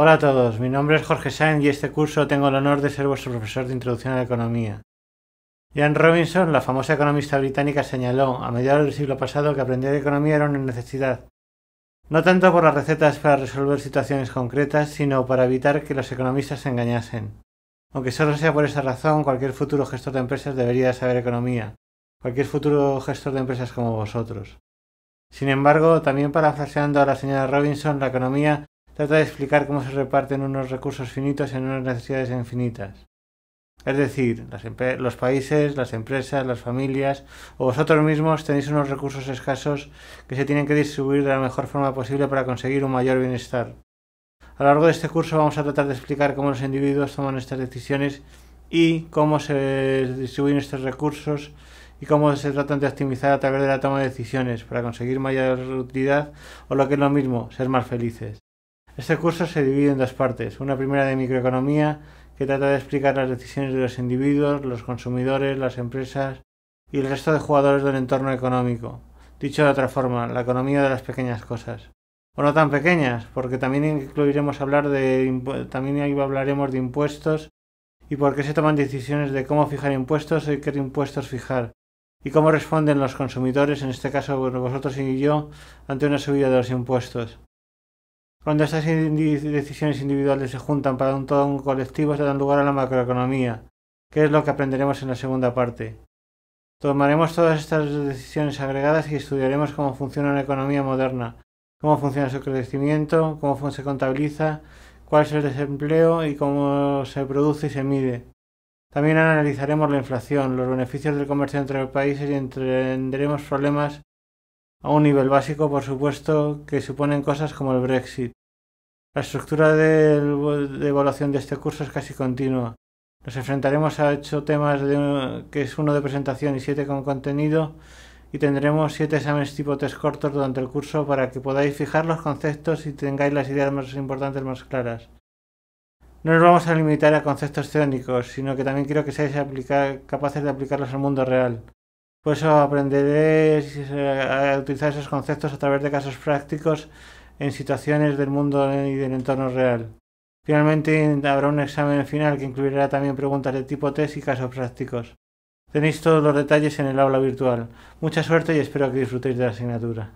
Hola a todos, mi nombre es Jorge Sainz y este curso tengo el honor de ser vuestro profesor de Introducción a la Economía. Jan Robinson, la famosa economista británica, señaló a mediados del siglo pasado que aprender economía era una necesidad, no tanto por las recetas para resolver situaciones concretas, sino para evitar que los economistas se engañasen. Aunque solo sea por esa razón, cualquier futuro gestor de empresas debería saber economía, cualquier futuro gestor de empresas como vosotros. Sin embargo, también parafraseando a la señora Robinson, la economía trata de explicar cómo se reparten unos recursos finitos en unas necesidades infinitas. Es decir, los países, las empresas, las familias o vosotros mismos tenéis unos recursos escasos que se tienen que distribuir de la mejor forma posible para conseguir un mayor bienestar. A lo largo de este curso vamos a tratar de explicar cómo los individuos toman estas decisiones y cómo se distribuyen estos recursos y cómo se tratan de optimizar a través de la toma de decisiones para conseguir mayor utilidad o lo que es lo mismo, ser más felices. Este curso se divide en dos partes, una primera de microeconomía, que trata de explicar las decisiones de los individuos, los consumidores, las empresas y el resto de jugadores del entorno económico. Dicho de otra forma, la economía de las pequeñas cosas. O no tan pequeñas, porque también incluiremos hablar de también hablaremos de impuestos y por qué se toman decisiones de cómo fijar impuestos y qué impuestos fijar y cómo responden los consumidores, en este caso vosotros y yo, ante una subida de los impuestos. Cuando estas decisiones individuales se juntan para un todo colectivo, se dan lugar a la macroeconomía, que es lo que aprenderemos en la segunda parte. Tomaremos todas estas decisiones agregadas y estudiaremos cómo funciona una economía moderna, cómo funciona su crecimiento, cómo se contabiliza, cuál es el desempleo y cómo se produce y se mide. También analizaremos la inflación, los beneficios del comercio entre los países y entenderemos problemas a un nivel básico, por supuesto, que suponen cosas como el Brexit. La estructura de, evaluación de este curso es casi continua. Nos enfrentaremos a ocho temas, que es uno de presentación y siete con contenido, y tendremos siete exámenes tipo test cortos durante el curso para que podáis fijar los conceptos y tengáis las ideas más importantes más claras. No nos vamos a limitar a conceptos teóricos, sino que también quiero que seáis capaces de aplicarlos al mundo real. Por eso aprenderéis eh, a utilizar esos conceptos a través de casos prácticos en situaciones del mundo y del entorno real. Finalmente habrá un examen final que incluirá también preguntas de tipo test y casos prácticos. Tenéis todos los detalles en el aula virtual. Mucha suerte y espero que disfrutéis de la asignatura.